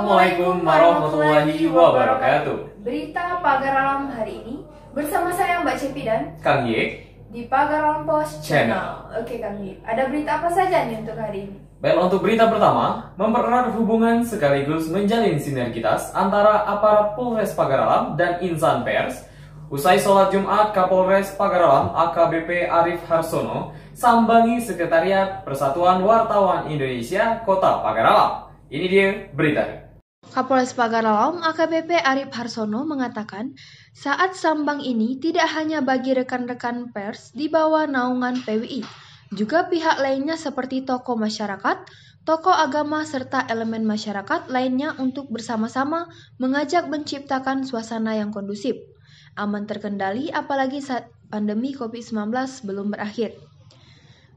Assalamualaikum warahmatullahi wabarakatuh. Berita pagar alam hari ini bersama saya Mbak Cepi dan Kang Ye di Pagar Alam Post Channel. Channel. Oke Kang Ye, ada berita apa saja nih untuk hari ini? Baik, untuk berita pertama, mempererat hubungan sekaligus menjalin sinergitas antara aparat Polres Pagaralam dan insan pers. Usai sholat Jumat, Kapolres Pagaralam AKBP Arif Harsono sambangi Sekretariat Persatuan Wartawan Indonesia Kota Pagar Ini dia berita. Kapolres Pagar Lawang AKBP Arief Harsono mengatakan, saat sambang ini tidak hanya bagi rekan-rekan pers di bawah naungan PWI, juga pihak lainnya seperti tokoh masyarakat, tokoh agama serta elemen masyarakat lainnya untuk bersama-sama mengajak menciptakan suasana yang kondusif, aman terkendali apalagi saat pandemi COVID-19 belum berakhir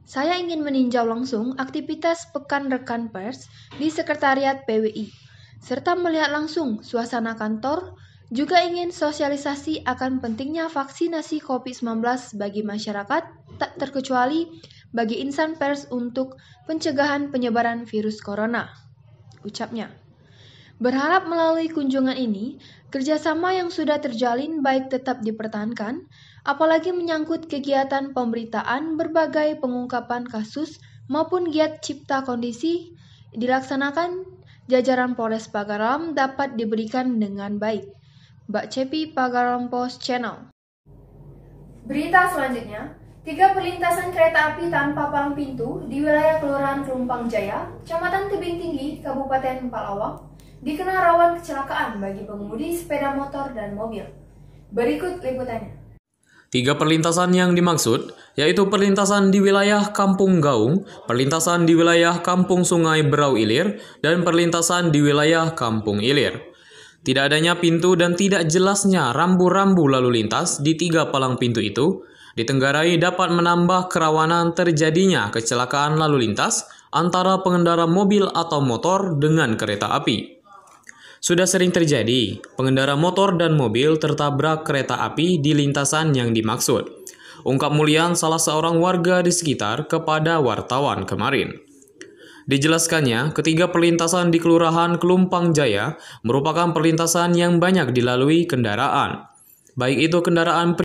saya ingin meninjau langsung aktivitas Pekan Rekan Pers di Sekretariat PWI serta melihat langsung suasana kantor, juga ingin sosialisasi akan pentingnya vaksinasi COVID-19 bagi masyarakat, tak terkecuali bagi insan pers untuk pencegahan penyebaran virus corona. Ucapnya. Berharap melalui kunjungan ini, kerjasama yang sudah terjalin baik tetap dipertahankan, apalagi menyangkut kegiatan pemberitaan berbagai pengungkapan kasus maupun giat cipta kondisi dilaksanakan jajaran Polres Pagaram dapat diberikan dengan baik. Mbak Cepi Pagaram Post Channel. Berita selanjutnya, tiga perlintasan kereta api tanpa palang pintu di wilayah Kelurahan Kelumpang Jaya, Kecamatan Tebing Tinggi, Kabupaten Palawang, dikenal rawan kecelakaan bagi pengemudi sepeda motor dan mobil. Berikut liputannya. Tiga perlintasan yang dimaksud yaitu perlintasan di wilayah Kampung Gaung, perlintasan di wilayah Kampung Sungai Berau Ilir, dan perlintasan di wilayah Kampung Ilir. Tidak adanya pintu dan tidak jelasnya rambu-rambu lalu lintas di tiga palang pintu itu ditenggarai dapat menambah kerawanan terjadinya kecelakaan lalu lintas antara pengendara mobil atau motor dengan kereta api. Sudah sering terjadi, pengendara motor dan mobil tertabrak kereta api di lintasan yang dimaksud. Ungkap Mulyan, salah seorang warga di sekitar kepada wartawan kemarin. Dijelaskannya, ketiga perlintasan di Kelurahan Kelumpang Jaya merupakan perlintasan yang banyak dilalui kendaraan, baik itu kendaraan